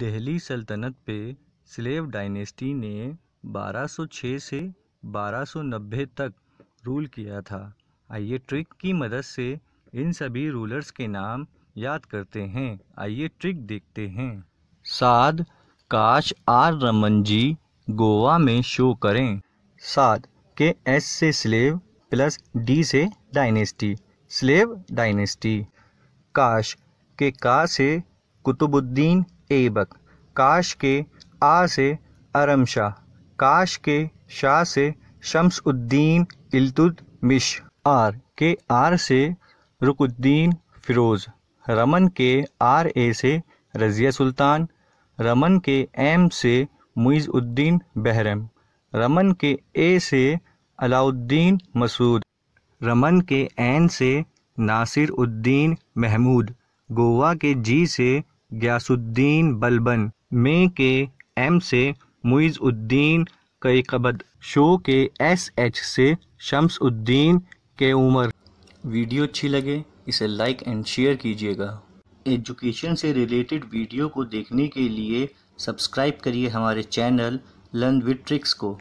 दिल्ली सल्तनत पे slave dynasty ने 1206 से 1290 तक रूल किया था आइए ट्रिक की मदद से इन सभी रूलर्स के नाम याद करते हैं आइए ट्रिक देखते हैं साद काश आर रमन जी गोवा में शो करें साद के एस से स्लेव प्लस डी से डायनेस्टी स्लेव डायनेस्टी काश के का से कुतुबुद्दीन एबक काश के आ से अरम शाह काश के शाह से शम्सुद्दीन मिश आर के आर से रुकुद्दीन फिरोज़ रमन के आर ए से रज़िया सुल्तान रमन के एम से मुइज़ुद्दीन बहरम रमन के ए से अलाउद्दीन मसूद रमन के एन से नासिर उद्दीन महमूद गोवा के जी से गयासुद्दीन बलबन मे के एम से मुइज़ुद्दीन कबद शो के एस एच से शम्सुद्दीन के उमर वीडियो अच्छी लगे इसे लाइक एंड शेयर कीजिएगा एजुकेशन से रिलेटेड वीडियो को देखने के लिए सब्सक्राइब करिए हमारे चैनल लर्न विद ट्रिक्स को